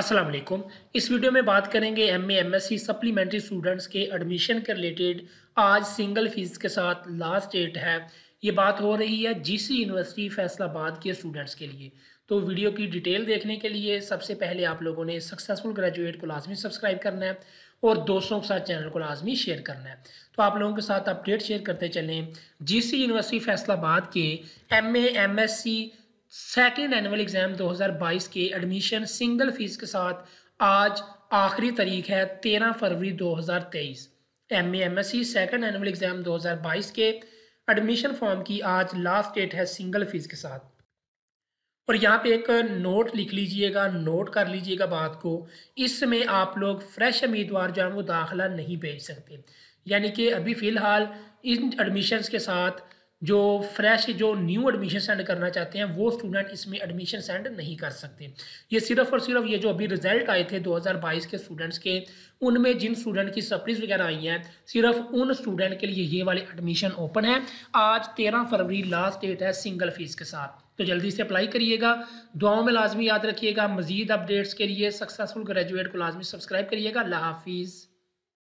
अस्सलाम वालेकुम इस वीडियो में बात करेंगे एम सी सप्लीमेंट्री स्टूडेंट्स के एडमिशन के रिलेटेड आज सिंगल फीस के साथ लास्ट डेट है ये बात हो रही है जीसी यूनिवर्सिटी फैसलाबाद के स्टूडेंट्स के लिए तो वीडियो की डिटेल देखने के लिए सबसे पहले आप लोगों ने सक्सेसफुल ग्रेजुएट को लाजमी सब्सक्राइब करना है और दोस्तों के साथ चैनल को लाजमी शेयर करना है तो आप लोगों के साथ अपडेट शेयर करते चलें सी यूनिवर्सिटी फैसलाबाद के M C second annual exam 2022 के एडमिशन सिंगल फीस के साथ आज आखिरी तारीख है 13 फरवरी 2023 M A M S C second annual exam 2022 के एडमिशन फॉर्म की आज लास्ट डेट है सिंगल फीस के साथ और यहाँ पे एक नोट लिख लीजिएगा नोट कर लीजिएगा बात को इसमें आप लोग फ्रेश उम्मीदवार जो है वो दाखिला नहीं भेज सकते यानी कि अभी फ़िलहाल इन एडमिशन्स के साथ जो फ्रेश जो न्यू एडमिशन सेंड करना चाहते हैं वो स्टूडेंट इसमें एडमिशन सेंड नहीं कर सकते ये सिर्फ और सिर्फ ये जो अभी रिजल्ट आए थे 2022 के स्टूडेंट्स के उनमें जिन स्टूडेंट की सप्रीज वगैरह आई हैं सिर्फ उन स्टूडेंट के लिए ये वाले एडमिशन ओपन है आज तेरह फरवरी लास्ट डेट है सिंगल फीस के साथ तो जल्दी से अप्लाई करिएगा दुआओं में लाजमी याद रखिएगा मजीद अपडेट्स के लिए सक्सेसफुल ग्रेजुएट को लाजमी सब्सक्राइब करिएगा लाफिज़